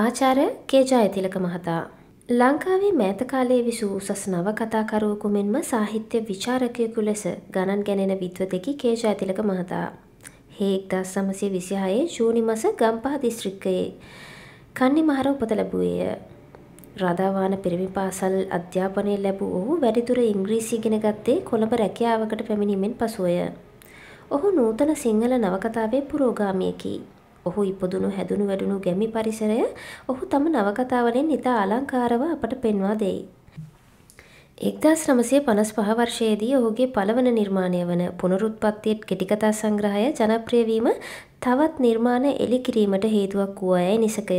ආචාර්ය කේ ජයතිලක මහතා ලංකාවේ මෑත කාලයේ විසූ උසස් නවකතාකරුවෙකු මෙන්ම සාහිත්‍ය විචාරකයෙකු ලෙස ගණන් ගැනෙන විද්වතෙකි කේජාතිලක මහතා. හේක් දස් සමසය විසිහයේ ජූනි මස ගම්පා දිස්ත්‍රික්කයේ. කන්නි මහර උපත ලැබුවේය. රදාවාන පිරිමි පාසල් අධ්‍යාපනය ලැබූ ඔහු වැඩිදුර ඉංග්‍රීසි ගෙන ගත්තේ කොළඹ රැකියාවකට පැමිණීමෙන් පසුවය. ඔහු නූතන සිංහල නවකතාවේ පුරෝගාමියකි. ඔහු ඉපදුණු හැදුණු වැඩුණු ගැමි පරිසරය ඔහු තම නවකතාවලින් ඉතා අලංකාරව අපට පෙන්වා දෙයි. එක්දස් නමසේ පනස් පහ වර්ෂයේදී ඔහුගේ පළවන නිර්මාණය වන පුනරුත්පත්තියට කෙටිකතා සංග්‍රහය ජනප්‍රියවීම තවත් නිර්මාණ එලි කිරීමට හේතුවක් වූ අයයි නිසකය.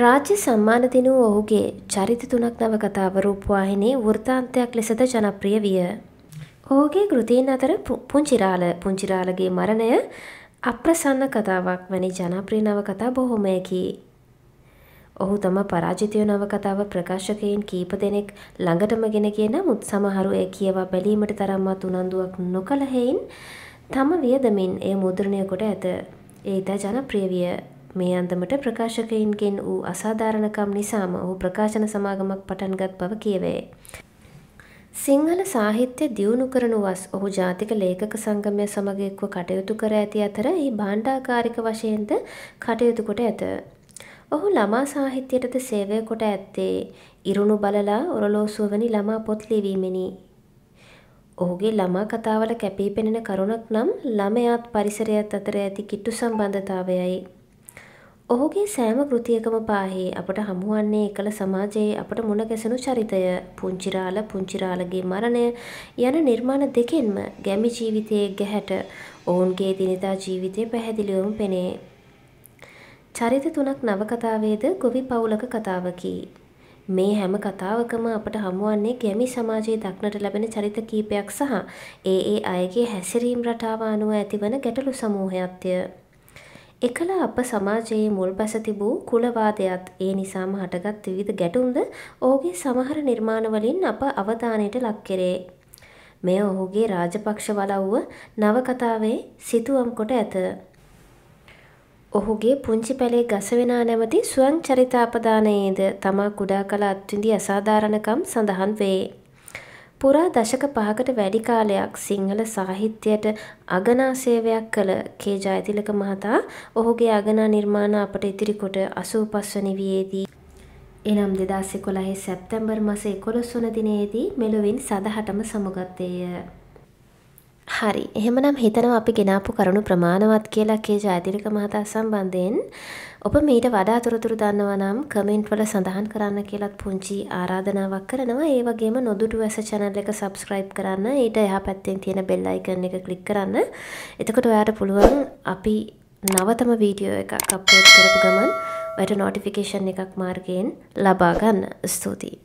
රාජ්‍ය සම්මාන දිනූ ඔහුගේ චරිත තුනක් නවකතාව රූපවාහිනී වෘතාන්තයක් ලෙසද ජනප්‍රිය විය. ඔහුගේ කෘතීන් අතර පුංචිරාල පුංචිරාලගේ මරණය අප්‍රසන්න කතාවක් වැනි ජනප්‍රිය නවකතා බොහොමයකි. ඔහු තම පරාජිතය නවකතාව ප්‍රකාශකයෙන් කීප දෙනෙක් ළඟටම ගෙන කිය නමුත් සමහරු එය කියවා බැලීමට තරම්මත් උනන්දුවක් නොකළ හෙයින් තම වියදමින් එය මුද්‍රණය කොට ඇත. ඒ ඉතා ජනප්‍රියවිය මේ අන්දමට ප්‍රකාශකයින්ගෙන් වූ අසාධාරණකම් නිසාම ඔහු ප්‍රකාශන සමාගමක් පටන්ගත් බව කියවේ. සිංහල සාහිත්‍ය දියුණු කරනු වස් ඔහු ජාතික ලේඛක සංගමය සමඟ එක්ව කටයුතු කර ඇති අතර එහි භාණ්ඩාකාරික වශයෙන්ද කටයුතු කොට ඇත. ඔහු ළමා සාහිත්‍යයටද සේවය කොට ඇත්තේ ඉරුණු බලලා ඔරලෝසුව වැනි ළමා පොත් ලිවීමෙනි. ඔහුගේ ළමා කතාවල කැපී පෙනෙන කරුණක් නම් ළමයාත් පරිසරයත් අතර ඇති කිට්ටු සම්බන්ධතාවයයි. ඔහුගේ සෑම කෘතියකම පාහේ අපට හමුවන්නේ එකළ සමාජයේ අපට මුණගැසනු චරිතය පුංචිරාල පුංචිරාලගේ මරණය යන නිර්මාණ දෙකෙන්ම ගැමි ජීවිතයේ ගැහැට ඔවුන්ගේ දිනිදා ජීවිතය පැහැදිලිවම පෙනේ. චරිත තුනක් නවකතාවේද ගොවි පවුලක කතාවකි. මේ හැම කතාවකම අපට හමුවන්නේ ගැමි සමාජයේ දක්නට ලැබෙන චරිත කීපයක් සහ ඒ ඒ අයගේ හැසිරීම් රටාව අනුව ඇතිවන ගැටලු සමූහයක්ය. එකල අප සමාජයේ මුල් බැස තිබූ කුලවාදයත් ඒ නිසාම හටගත් විවිධ ගැටුම්ද ඕගේ සමහර නිර්මාණවලින් අප අවධානයට ලක් කෙරේ. මෙය ඔහුගේ රාජපක්ෂ වලව්ව නවකතාවේ සිතුවම් කොට ඇත. ඔහුගේ පුංචි පැලේ ගසවෙනා නැමති ස්වං චරිතාපදානයේද තමා කුඩා කළ අත්විඳි අසාධාරණකම් සඳහන් වේ. පුරා දශක පහකට වැඩි කාලයක් සිංහල සාහිත්‍යයට අගනා සේවයක් කළ කේ ජයතිලක මහතා ඔහුගේ අගනා නිර්මාණ අපට ඉතිරි කොට 85 වන වියේදී එනම් 2011 සැප්තැම්බර් මාසේ 11 වන දිනේදී මෙලොවින් සදහටම සමුගත්තේය. හරි එහෙමනම් හිතනවා අපි ගෙනාපු කරුණු ප්‍රමාණවත් කියලා කේ ජයතිලක මහතා සම්බන්ධයෙන් ඔබ මීට වඩා තොරතුරු දන්නවා නම් කමෙන්ට් වල සඳහන් කරන්න කියලත් පුංචි ආරාධනාවක් කරනවා ඒ වගේම නොදුඩු ඇස channel එක subscribe කරන්න ඊට එහා පැත්තෙන් තියෙන bell icon එක click කරන්න එතකොට ඔයාට පුළුවන් අපි නවතම වීඩියෝ එකක් අප්ලෝඩ් කරපු ගමන් ඔයාට notification එකක් මාර්ගයෙන් ලබා ගන්න ස්තුතියි